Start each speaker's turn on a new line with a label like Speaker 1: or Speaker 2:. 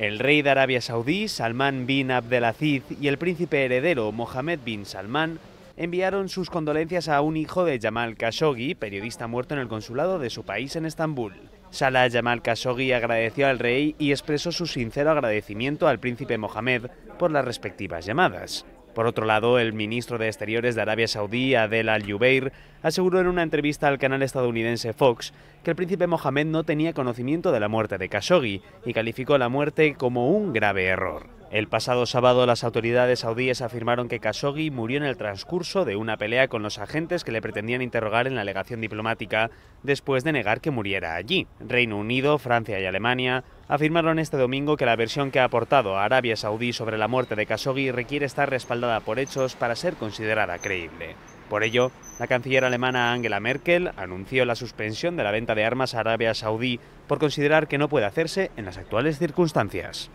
Speaker 1: El rey de Arabia Saudí, Salman bin Abdelaziz, y el príncipe heredero, Mohammed bin Salman, enviaron sus condolencias a un hijo de Jamal Khashoggi, periodista muerto en el consulado de su país en Estambul. Salah Jamal Khashoggi agradeció al rey y expresó su sincero agradecimiento al príncipe Mohammed por las respectivas llamadas. Por otro lado, el ministro de Exteriores de Arabia Saudí, Adel Al-Jubeir, aseguró en una entrevista al canal estadounidense Fox que el príncipe Mohammed no tenía conocimiento de la muerte de Khashoggi y calificó la muerte como un grave error. El pasado sábado las autoridades saudíes afirmaron que Khashoggi murió en el transcurso de una pelea con los agentes que le pretendían interrogar en la legación diplomática después de negar que muriera allí. Reino Unido, Francia y Alemania afirmaron este domingo que la versión que ha aportado Arabia Saudí sobre la muerte de Khashoggi requiere estar respaldada por hechos para ser considerada creíble. Por ello, la canciller alemana Angela Merkel anunció la suspensión de la venta de armas a Arabia Saudí por considerar que no puede hacerse en las actuales circunstancias.